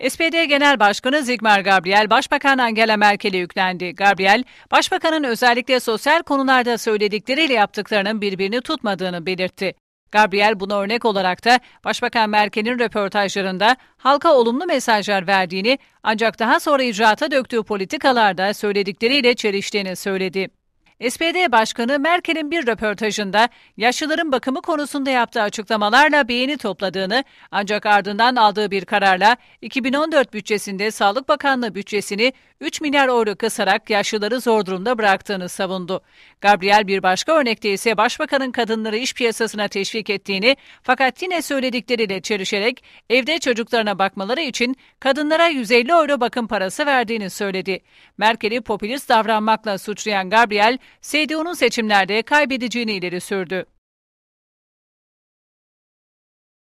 SPD Genel Başkanı Zigmar Gabriel, Başbakan Angela Merkel'e yüklendi. Gabriel, Başbakan'ın özellikle sosyal konularda söyledikleriyle yaptıklarının birbirini tutmadığını belirtti. Gabriel buna örnek olarak da Başbakan Merkel'in röportajlarında halka olumlu mesajlar verdiğini ancak daha sonra icraata döktüğü politikalarda söyledikleriyle çeliştiğini söyledi. SPD Başkanı Merkel'in bir röportajında yaşlıların bakımı konusunda yaptığı açıklamalarla beğeni topladığını ancak ardından aldığı bir kararla 2014 bütçesinde Sağlık Bakanlığı bütçesini 3 milyar euro kısarak yaşlıları zor durumda bıraktığını savundu. Gabriel bir başka örnekte ise Başbakanın kadınları iş piyasasına teşvik ettiğini fakat yine söyledikleriyle çelişerek evde çocuklarına bakmaları için kadınlara 150 euro bakım parası verdiğini söyledi. Merkel'i popülist davranmakla suçlayan Gabriel, CDU'nun seçimlerde kaybedeceğini ileri sürdü.